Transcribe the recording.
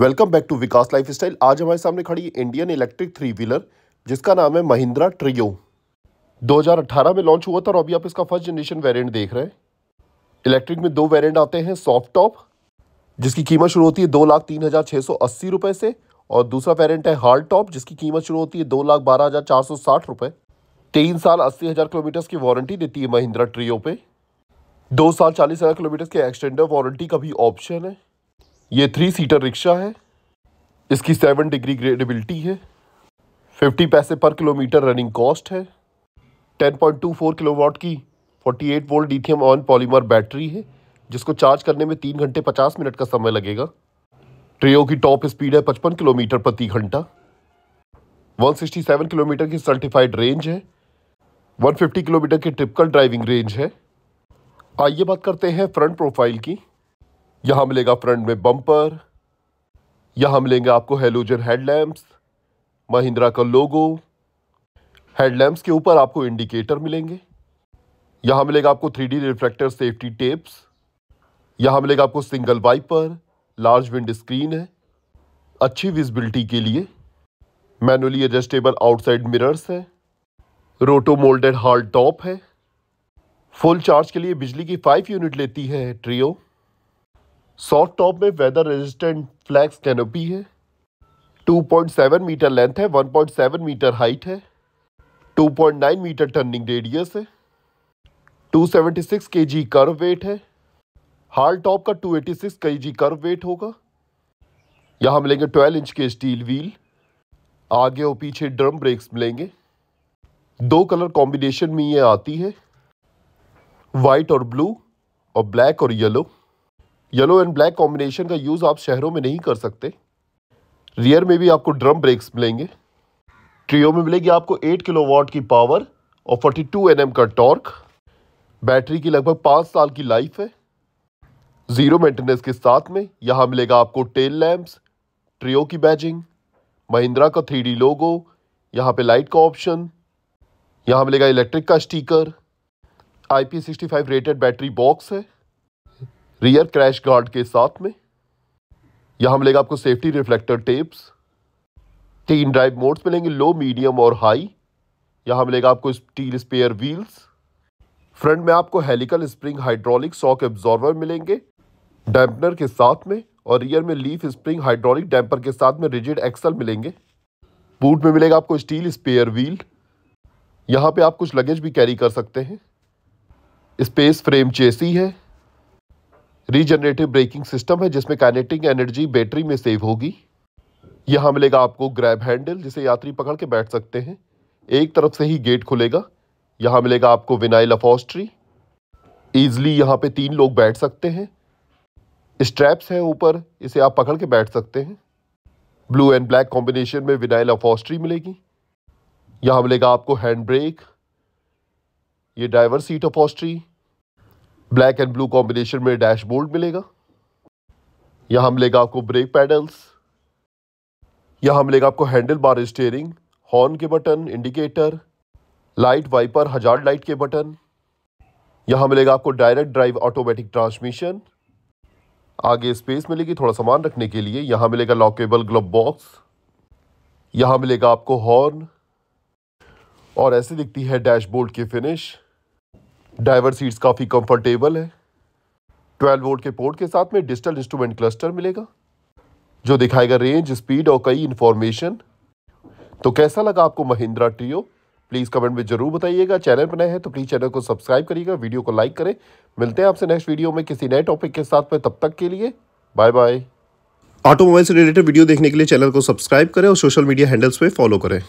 welcome back to Vikas lifestyle आज हमारे सामने खड़ी इंडियन इलेक्ट्रिक थ्री व्हीलर जिसका नाम है महिंद्रा ट्रियो 2018 में लॉन्च हुआ था और अभी आप इसका फर्स्ट जनरेशन वेरिएंट देख रहे हैं इलेक्ट्रिक में दो वेरिएंट आते हैं सॉफ्ट टॉप जिसकी कीमत शुरू होती है दो लाख तीन हज़ार छः सौ अस्सी रुपये से और दूसरा वेरियंट है हार्ड टॉप जिसकी कीमत शुरू होती है दो लाख बारह हज़ार चार सौ साठ रुपये तीन साल अस्सी हज़ार किलोमीटर्स की वारंटी देती है महिंद्रा ट्रियो पे दो साल चालीस हज़ार किलोमीटर्स की एक्सटेंडर वारंटी का भी ऑप्शन है ये थ्री सीटर रिक्शा है इसकी सेवन डिग्री ग्रेडेबिलिटी है फिफ्टी पैसे पर किलोमीटर रनिंग कॉस्ट है ten point two four kilowatt की forty eight volt lithium ion polymer battery है जिसको चार्ज करने में तीन घंटे पचास मिनट का समय लगेगा ट्रियो की टॉप स्पीड है पचपन किलोमीटर प्रति घंटा वन सिक्सटी सेवन किलोमीटर की सर्टिफाइड रेंज है वन फिफ्टी किलोमीटर की ट्रिपल ड्राइविंग रेंज है आइए बात करते हैं फ्रंट प्रोफाइल की यहाँ मिलेगा फ्रंट में बम्पर यहाँ मिलेंगे आपको हेलोजन हेडलैम्प्स महिंद्रा का लोगो हेडलैम्प्स के ऊपर आपको इंडिकेटर मिलेंगे यहाँ मिलेगा आपको three D reflector safety tapes यहाँ मिलेगा आपको single wiper large windscreen है अच्छी विजिबिलिटी के लिए मैनुअली एडजस्टेबल आउटसाइड मिरर्स है रोटो मोल्डेड हार्ड टॉप है फुल चार्ज के लिए बिजली की फाइव यूनिट लेती है ट्रियो सॉफ्ट टॉप में वेदर रेजिस्टेंट फ्लैक्स कैनोपी है 2.7 मीटर लेंथ है 1.7 मीटर हाइट है 2.9 मीटर टर्निंग रेडियस है 276 केजी कर्व वेट है हार्ड टॉप का 286 केजी कर्व वेट होगा यहाँ मिलेंगे 12 इंच के स्टील व्हील आगे और पीछे ड्रम ब्रेक्स मिलेंगे दो कलर कॉम्बिनेशन में ये आती है वाइट और ब्लू और ब्लैक और yellow yellow and black combination का यूज़ आप शहरों में नहीं कर सकते रियर में भी आपको ड्रम ब्रेक्स मिलेंगे ट्रियो में मिलेगी आपको 8 किलोवाट की पावर और 42 टू mm का टॉर्क बैटरी की लगभग पाँच साल की लाइफ है ज़ीरो मेंटेनेंस के साथ में यहाँ मिलेगा आपको टेल लैम्प्स ट्रियो की बैजिंग महिंद्रा का थ्री लोगो यहाँ पे लाइट का ऑप्शन यहाँ मिलेगा इलेक्ट्रिक का sticker I P rated battery box है रियर क्रैश गार्ड के साथ में यहाँ मिलेगा आपको सेफ्टी रिफ्लेक्टर टेप्स तीन ड्राइव मोड्स मिलेंगे लो मीडियम और हाई यहाँ मिलेगा आपको स्टील स्पेयर व्हील्स फ्रंट में आपको helical spring hydraulic shock absorber मिलेंगे डैम्पनर के साथ में और रियर में लीफ स्प्रिंग हाइड्रोलिक डैम्पर के साथ में रिजिड एक्सल मिलेंगे बूट में मिलेगा आपको स्टील स्पेयर व्हील यहाँ पे आप कुछ लगेज भी कैरी कर सकते हैं स्पेस फ्रेम चेसी है रीजनरेटिव ब्रेकिंग सिस्टम है जिसमें काइनेटिक एनर्जी बैटरी में सेव होगी यहाँ मिलेगा आपको ग्रैब हैंडल जिसे यात्री पकड़ के बैठ सकते हैं एक तरफ से ही गेट खुलेगा यहाँ मिलेगा आपको विनाइल अफॉस्ट्री ईजली यहाँ पे तीन लोग बैठ सकते हैं स्ट्रैप्स हैं ऊपर इसे आप पकड़ के बैठ सकते हैं ब्लू एंड ब्लैक कॉम्बिनेशन में विनाइल अफॉस्ट्री मिलेगी यहाँ मिलेगा आपको हैंड ब्रेक ये driver seat upholstery black and blue combination में डैशबोर्ड मिलेगा यहां मिलेगा आपको ब्रेक पैडल्स यहां मिलेगा आपको हैंडल बार स्टेयरिंग हॉर्न के button indicator light wiper hazard light के बटन यहां मिलेगा आपको डायरेक्ट ड्राइव ऑटोमेटिक ट्रांसमिशन आगे स्पेस मिलेगी थोड़ा सामान रखने के लिए यहां मिलेगा लॉकेबल ग्लब बॉक्स यहां मिलेगा आपको हॉर्न और ऐसे दिखती है डैशबोर्ड की फिनिश ड्राइवर सीट्स काफ़ी कंफर्टेबल है 12 वोल्ट के पोर्ट के साथ में डिजिटल इंस्ट्रूमेंट क्लस्टर मिलेगा जो दिखाएगा रेंज स्पीड और कई इन्फॉर्मेशन तो कैसा लगा आपको महिंद्रा ट्रियो प्लीज़ कमेंट में ज़रूर बताइएगा चैनल पर नए हैं तो प्लीज़ चैनल को सब्सक्राइब करिएगा वीडियो को लाइक करें मिलते हैं आपसे नेक्स्ट वीडियो में किसी नए टॉपिक के साथ में तब तक के लिए बाय बाय ऑटोमोबाइल से रिलेटेड वीडियो देखने के लिए चैनल को सब्सक्राइब करें और सोशल मीडिया हैंडल्स पर फॉलो करें